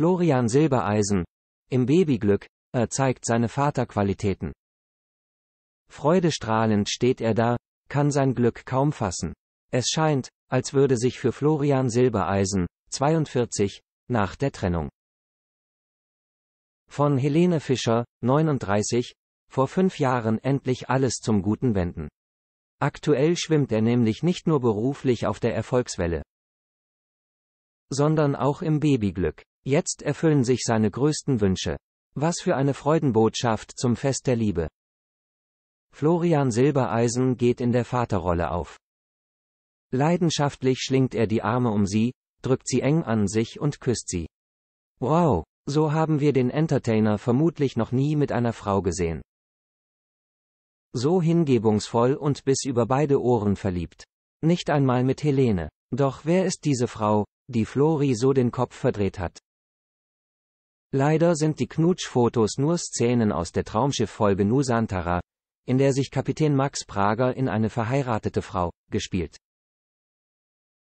Florian Silbereisen. Im Babyglück, er zeigt seine Vaterqualitäten. Freudestrahlend steht er da, kann sein Glück kaum fassen. Es scheint, als würde sich für Florian Silbereisen, 42, nach der Trennung von Helene Fischer, 39, vor fünf Jahren endlich alles zum Guten wenden. Aktuell schwimmt er nämlich nicht nur beruflich auf der Erfolgswelle, sondern auch im Babyglück. Jetzt erfüllen sich seine größten Wünsche. Was für eine Freudenbotschaft zum Fest der Liebe. Florian Silbereisen geht in der Vaterrolle auf. Leidenschaftlich schlingt er die Arme um sie, drückt sie eng an sich und küsst sie. Wow, so haben wir den Entertainer vermutlich noch nie mit einer Frau gesehen. So hingebungsvoll und bis über beide Ohren verliebt. Nicht einmal mit Helene. Doch wer ist diese Frau, die Flori so den Kopf verdreht hat? Leider sind die Knutschfotos nur Szenen aus der Traumschiff-Folge Nusantara, in der sich Kapitän Max Prager in eine verheiratete Frau, gespielt.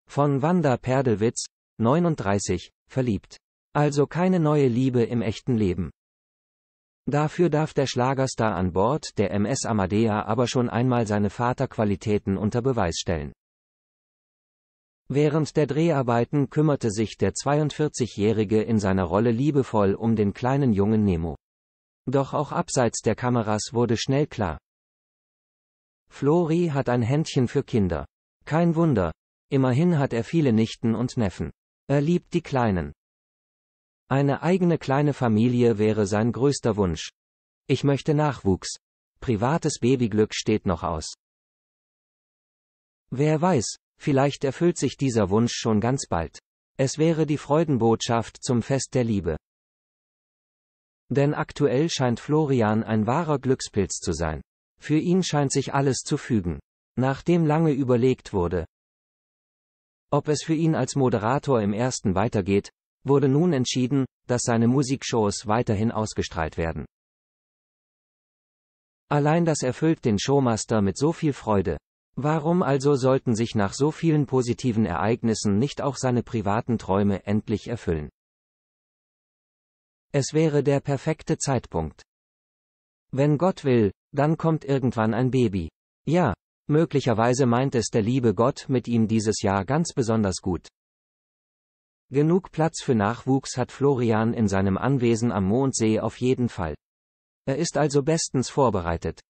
Von Wanda Perdelwitz, 39, verliebt. Also keine neue Liebe im echten Leben. Dafür darf der Schlagerstar an Bord der MS Amadea aber schon einmal seine Vaterqualitäten unter Beweis stellen. Während der Dreharbeiten kümmerte sich der 42-Jährige in seiner Rolle liebevoll um den kleinen jungen Nemo. Doch auch abseits der Kameras wurde schnell klar. Flori hat ein Händchen für Kinder. Kein Wunder. Immerhin hat er viele Nichten und Neffen. Er liebt die Kleinen. Eine eigene kleine Familie wäre sein größter Wunsch. Ich möchte Nachwuchs. Privates Babyglück steht noch aus. Wer weiß, Vielleicht erfüllt sich dieser Wunsch schon ganz bald. Es wäre die Freudenbotschaft zum Fest der Liebe. Denn aktuell scheint Florian ein wahrer Glückspilz zu sein. Für ihn scheint sich alles zu fügen. Nachdem lange überlegt wurde, ob es für ihn als Moderator im ersten weitergeht, wurde nun entschieden, dass seine Musikshows weiterhin ausgestrahlt werden. Allein das erfüllt den Showmaster mit so viel Freude. Warum also sollten sich nach so vielen positiven Ereignissen nicht auch seine privaten Träume endlich erfüllen? Es wäre der perfekte Zeitpunkt. Wenn Gott will, dann kommt irgendwann ein Baby. Ja, möglicherweise meint es der liebe Gott mit ihm dieses Jahr ganz besonders gut. Genug Platz für Nachwuchs hat Florian in seinem Anwesen am Mondsee auf jeden Fall. Er ist also bestens vorbereitet.